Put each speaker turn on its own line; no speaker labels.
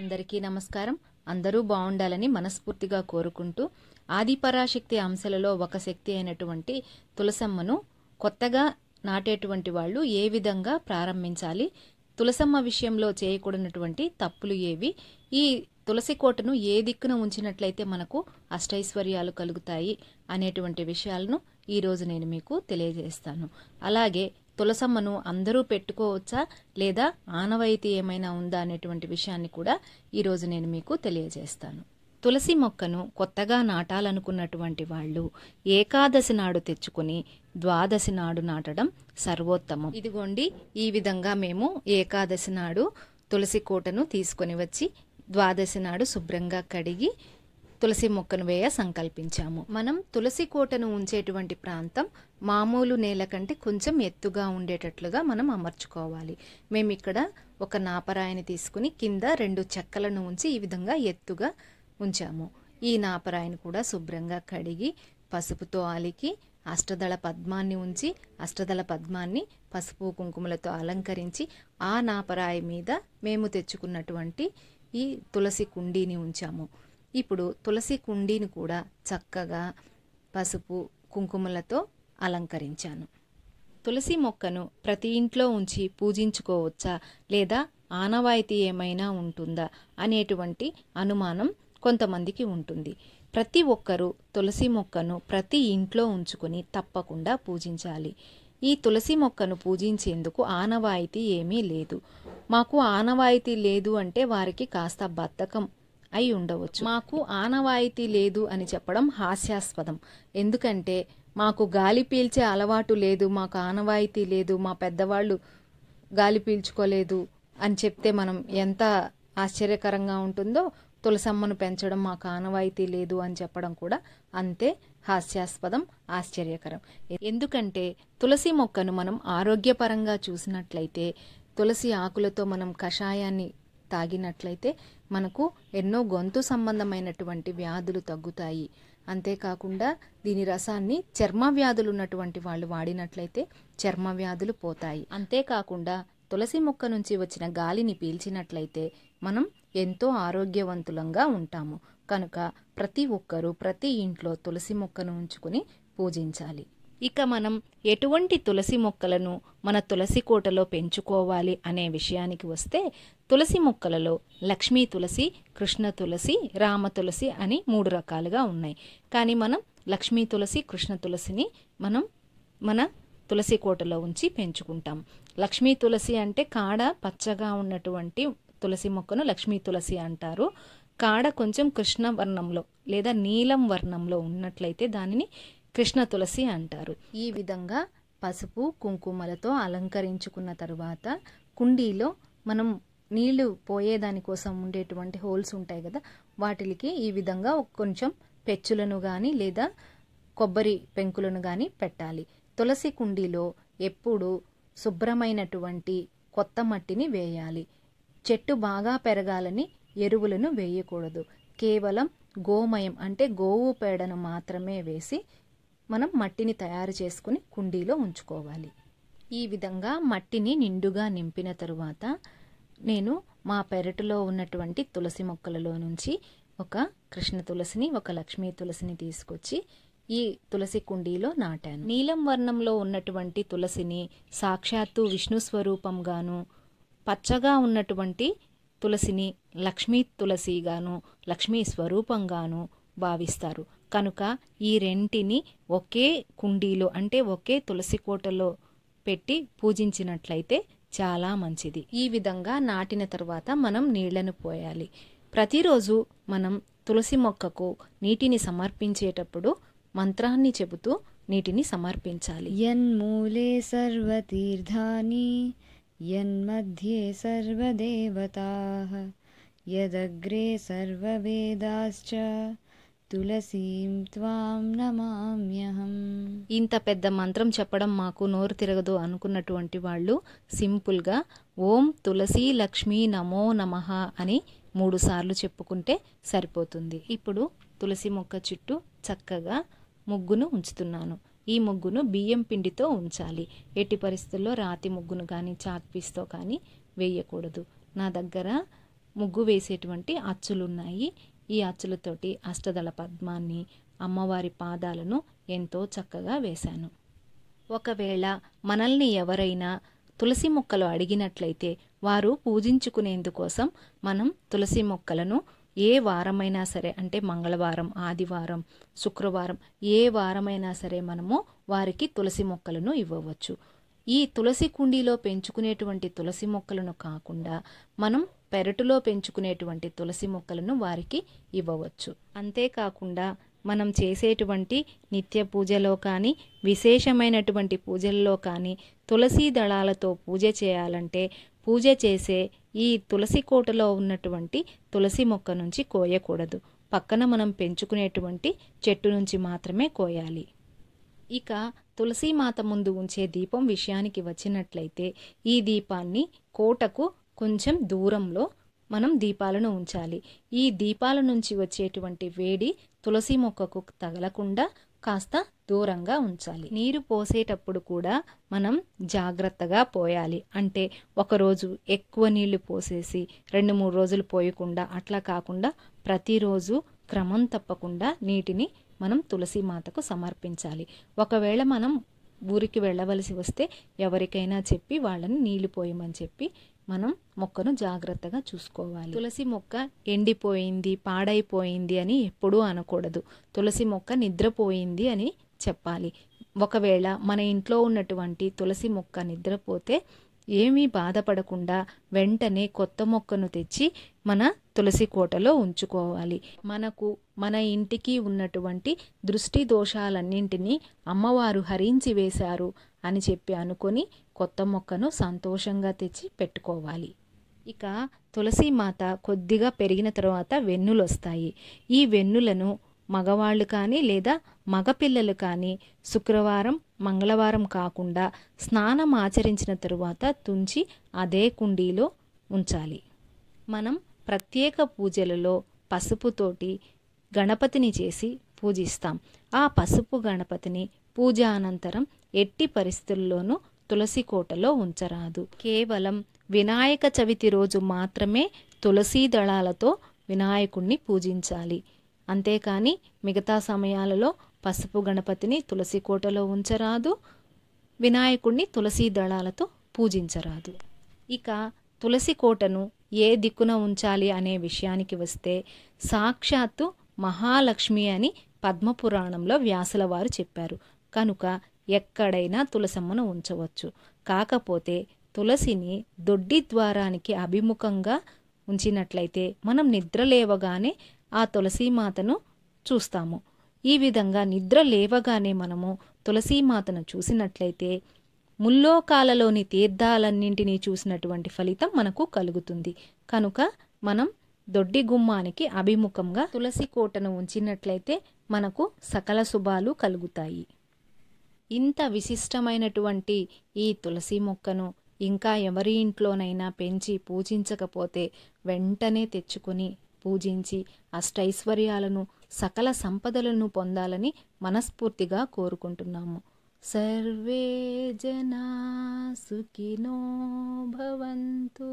అందరికీ నమస్కారం అందరూ బాగుండాలని మనస్ఫూర్తిగా కోరుకుంటూ ఆదిపరాశక్తి అంశాలలో ఒక శక్తి అయినటువంటి తులసమ్మను కొత్తగా నాటేటువంటి వాళ్ళు ఏ విధంగా ప్రారంభించాలి తులసమ్మ విషయంలో చేయకూడనటువంటి తప్పులు ఏవి ఈ తులసి కోటను ఏ దిక్కున ఉంచినట్లయితే మనకు అష్టైశ్వర్యాలు కలుగుతాయి అనేటువంటి విషయాలను ఈరోజు నేను మీకు తెలియజేస్తాను అలాగే తులసమ్మను అందరూ పెట్టుకోవచ్చా లేదా ఆనవాయితీ ఏమైనా ఉందా అనేటువంటి విషయాన్ని కూడా ఈరోజు నేను మీకు తెలియజేస్తాను తులసి మొక్కను కొత్తగా నాటాలనుకున్నటువంటి వాళ్ళు ఏకాదశి నాడు తెచ్చుకుని ద్వాదశి నాడు నాటడం సర్వోత్తమం ఇదిగోండి ఈ విధంగా మేము ఏకాదశి నాడు తులసి కోటను తీసుకొని వచ్చి ద్వాదశి నాడు శుభ్రంగా కడిగి తులసి మొక్కను వేయ సంకల్పించాము మనం తులసి కోటను ఉంచేటువంటి ప్రాంతం మామూలు నేల కంటే కొంచెం ఎత్తుగా ఉండేటట్లుగా మనం అమర్చుకోవాలి మేము ఇక్కడ ఒక నాపరాయిని తీసుకుని కింద రెండు చెక్కలను ఉంచి ఈ విధంగా ఎత్తుగా ఉంచాము ఈ నాపరాయిని కూడా శుభ్రంగా కడిగి పసుపుతో అలికి అష్టదళ పద్మాన్ని ఉంచి అష్టదళ పద్మాన్ని పసుపు కుంకుమలతో అలంకరించి ఆ నాపరాయి మీద మేము తెచ్చుకున్నటువంటి ఈ తులసి కుండీని ఉంచాము ఇప్పుడు తులసి కుండీని కూడా చక్కగా పసుపు కుంకుమలతో అలంకరించాను తులసి మొక్కను ప్రతి ఇంట్లో ఉంచి పూజించుకోవచ్చా లేదా ఆనవాయితీ ఏమైనా ఉంటుందా అనేటువంటి అనుమానం కొంతమందికి ఉంటుంది ప్రతి ఒక్కరూ తులసి మొక్కను ప్రతి ఇంట్లో ఉంచుకొని తప్పకుండా పూజించాలి ఈ తులసి మొక్కను పూజించేందుకు ఆనవాయితీ ఏమీ లేదు మాకు ఆనవాయితీ లేదు అంటే వారికి కాస్త బద్ధకం అయి ఉండవచ్చు మాకు ఆనవాయితీ లేదు అని చెప్పడం హాస్యాస్పదం ఎందుకంటే మాకు గాలి పీల్చే అలవాటు లేదు మాకు ఆనవాయితీ లేదు మా పెద్దవాళ్ళు గాలి పీల్చుకోలేదు అని చెప్తే మనం ఎంత ఆశ్చర్యకరంగా ఉంటుందో తులసమ్మను పెంచడం మాకు ఆనవాయితీ లేదు అని చెప్పడం కూడా అంతే హాస్యాస్పదం ఆశ్చర్యకరం ఎందుకంటే తులసి మొక్కను మనం ఆరోగ్యపరంగా చూసినట్లయితే తులసి ఆకులతో మనం కషాయాన్ని తాగినట్లయితే మనకు ఎన్నో గొంతు సంబంధమైనటువంటి వ్యాధులు తగ్గుతాయి అంతేకాకుండా దీని రసాన్ని చర్మ వ్యాధులు ఉన్నటువంటి వాళ్ళు వాడినట్లయితే చర్మ వ్యాధులు పోతాయి అంతేకాకుండా తులసి మొక్క నుంచి వచ్చిన గాలిని పీల్చినట్లయితే మనం ఎంతో ఆరోగ్యవంతులంగా ఉంటాము కనుక ప్రతి ఒక్కరూ ప్రతి ఇంట్లో తులసి మొక్కను ఉంచుకుని పూజించాలి ఇక మనం ఎటువంటి తులసి మొక్కలను మన తులసి కోటలో పెంచుకోవాలి అనే విషయానికి వస్తే తులసి మొక్కలలో లక్ష్మీ తులసి కృష్ణ తులసి రామ తులసి అని మూడు రకాలుగా ఉన్నాయి కానీ మనం లక్ష్మీ తులసి కృష్ణ తులసిని మనం మన తులసి కోటలో ఉంచి పెంచుకుంటాం లక్ష్మీ తులసి అంటే కాడ పచ్చగా ఉన్నటువంటి తులసి మొక్కను లక్ష్మీ తులసి అంటారు కాడ కొంచెం కృష్ణ వర్ణంలో లేదా నీలం వర్ణంలో ఉన్నట్లయితే దానిని కృష్ణ తులసి అంటారు ఈ విధంగా పసుపు కుంకుమలతో అలంకరించుకున్న తరువాత కుండీలో మనం నీళ్లు పోయేదానికోసం ఉండేటువంటి హోల్స్ ఉంటాయి కదా వాటికి ఈ విధంగా కొంచెం పెచ్చులను కానీ లేదా కొబ్బరి పెంకులను కానీ పెట్టాలి తులసి కుండీలో ఎప్పుడు శుభ్రమైనటువంటి కొత్త మట్టిని వేయాలి చెట్టు బాగా పెరగాలని ఎరువులను వేయకూడదు కేవలం గోమయం అంటే గోవు పేడను మాత్రమే వేసి మనం మట్టిని తయారు చేసుకుని కుండీలో ఉంచుకోవాలి ఈ విధంగా మట్టిని నిండుగా నింపిన తరువాత నేను మా పెరటిలో ఉన్నటువంటి తులసి మొక్కలలో నుంచి ఒక కృష్ణ తులసిని ఒక లక్ష్మీ తులసిని తీసుకొచ్చి ఈ తులసి కుండీలో నాటాను నీలం వర్ణంలో ఉన్నటువంటి తులసిని సాక్షాత్తు విష్ణు స్వరూపంగాను పచ్చగా ఉన్నటువంటి తులసిని లక్ష్మీ తులసిగాను లక్ష్మీ స్వరూపంగాను భావిస్తారు కనుక ఈ రెంటిని ఒకే కుండీలో అంటే ఒకే తులసి కోటలో పెట్టి పూజించినట్లయితే చాలా మంచిది ఈ విధంగా నాటిన తర్వాత మనం నీళ్లను పోయాలి ప్రతిరోజు మనం తులసి మొక్కకు నీటిని సమర్పించేటప్పుడు మంత్రాన్ని చెబుతూ నీటిని సమర్పించాలి సర్వ సర్వతీర్థాని యన్మధ్యే సర్వదేవతా యదగ్రే సర్వవేదాశ్చ తులసీం త్వాం నమామ్యహం ఇంత పెద్ద మంత్రం చెప్పడం మాకు నోరు తిరగదు అనుకున్నటువంటి వాళ్ళు సింపుల్గా ఓం తులసి లక్ష్మి నమో నమ అని మూడు సార్లు చెప్పుకుంటే సరిపోతుంది ఇప్పుడు తులసి మొక్క చుట్టూ చక్కగా ముగ్గును ఉంచుతున్నాను ఈ ముగ్గును బియ్యం పిండితో ఉంచాలి ఎట్టి పరిస్థితుల్లో రాతి ముగ్గును కానీ చాక్పీస్తో కానీ వేయకూడదు నా దగ్గర ముగ్గు వేసేటువంటి అచ్చులున్నాయి ఈ అచ్చులతోటి అష్టదళ పద్మాన్ని అమ్మవారి పాదాలను ఎంతో చక్కగా వేశాను ఒకవేళ మనల్ని ఎవరైనా తులసి మొక్కలు అడిగినట్లయితే వారు పూజించుకునేందుకోసం మనం తులసి మొక్కలను ఏ వారమైనా సరే అంటే మంగళవారం ఆదివారం శుక్రవారం ఏ వారమైనా సరే మనము వారికి తులసి మొక్కలను ఇవ్వవచ్చు ఈ తులసి కుండీలో పెంచుకునేటువంటి తులసి మొక్కలను కాకుండా మనం పెరటులో పెంచుకునేటువంటి తులసి మొక్కలను వారికి ఇవ్వవచ్చు అంతేకాకుండా మనం చేసేటువంటి నిత్య పూజలో కానీ విశేషమైనటువంటి పూజల్లో కానీ తులసి దళాలతో పూజ చేయాలంటే పూజ చేసే ఈ తులసి కోటలో ఉన్నటువంటి తులసి మొక్క నుంచి కోయకూడదు పక్కన మనం పెంచుకునేటువంటి చెట్టు నుంచి మాత్రమే కోయాలి ఇక తులసీమాత ముందు ఉంచే దీపం విషయానికి వచ్చినట్లయితే ఈ దీపాన్ని కోటకు కొంచెం దూరంలో మనం దీపాలను ఉంచాలి ఈ దీపాల నుంచి వచ్చేటువంటి వేడి తులసి మొక్కకు తగలకుండా కాస్త దూరంగా ఉంచాలి నీరు పోసేటప్పుడు కూడా మనం జాగ్రత్తగా పోయాలి అంటే ఒకరోజు ఎక్కువ నీళ్లు పోసేసి రెండు మూడు రోజులు పోయకుండా అట్లా కాకుండా ప్రతిరోజు క్రమం తప్పకుండా నీటిని మనం తులసి మాతకు సమర్పించాలి ఒకవేళ మనం ఊరికి వెళ్ళవలసి వస్తే ఎవరికైనా చెప్పి వాళ్ళని నీళ్లు పోయమని చెప్పి మనం మొక్కను జాగ్రత్తగా చూసుకోవాలి తులసి మొక్క ఎండిపోయింది పాడైపోయింది అని ఎప్పుడూ అనకూడదు తులసి మొక్క నిద్రపోయింది అని చెప్పాలి ఒకవేళ మన ఇంట్లో ఉన్నటువంటి తులసి మొక్క నిద్రపోతే ఏమీ బాధపడకుండా వెంటనే కొత్త మొక్కను తెచ్చి మన తులసి కోటలో ఉంచుకోవాలి మనకు మన ఇంటికి ఉన్నటువంటి దృష్టి దోషాలన్నింటినీ అమ్మవారు హరించి వేశారు అని చెప్పి అనుకొని కొత్త మొక్కను సంతోషంగా తెచ్చి పెట్టుకోవాలి ఇక తులసి మాత కొద్దిగా పెరిగిన తర్వాత వెన్నులు వస్తాయి ఈ వెన్నులను మగవాళ్ళు కానీ లేదా మగపిల్లలు కానీ శుక్రవారం మంగళవారం కాకుండా స్నానం ఆచరించిన తరువాత తుంచి అదే కుండీలో ఉంచాలి మనం ప్రత్యేక పూజలలో పసుపుతోటి గణపతిని చేసి పూజిస్తాం ఆ పసుపు గణపతిని పూజ అనంతరం ఎట్టి పరిస్థితుల్లోనూ తులసి కోటలో ఉంచరాదు కేవలం వినాయక చవితి రోజు మాత్రమే తులసీ దళాలతో వినాయకుణ్ణి పూజించాలి అంతేకాని మిగతా సమయాలలో పసుపు గణపతిని తులసి కోటలో ఉంచరాదు వినాయకుణ్ణి తులసీ దళాలతో పూజించరాదు ఇక తులసి కోటను ఏ దిక్కున ఉంచాలి అనే విషయానికి వస్తే సాక్షాత్తు మహాలక్ష్మి అని పద్మపురాణంలో వ్యాసుల వారు చెప్పారు కనుక ఎక్కడైనా తులసమ్మను ఉంచవచ్చు కాకపోతే తులసిని దొడ్డి ద్వారానికి అభిముఖంగా ఉంచినట్లయితే మనం నిద్ర లేవగానే ఆ తులసీమాతను చూస్తాము ఈ విధంగా నిద్ర లేవగానే మనము తులసీమాతను చూసినట్లయితే ముల్లోకాలలోని తీర్థాలన్నింటినీ చూసినటువంటి ఫలితం మనకు కలుగుతుంది కనుక మనం దొడ్డి గుమ్మానికి అభిముఖంగా తులసి కోటను ఉంచినట్లయితే మనకు సకల శుభాలు కలుగుతాయి ఇంత విశిష్టమైనటువంటి ఈ తులసి మొక్కను ఇంకా ఎవరి ఇంట్లోనైనా పెంచి పూజించకపోతే వెంటనే తెచ్చుకొని పూజించి అష్టైశ్వర్యాలను సకల సంపదలను పొందాలని మనస్ఫూర్తిగా కోరుకుంటున్నాము సర్వే జనా సుఖినో భవంతు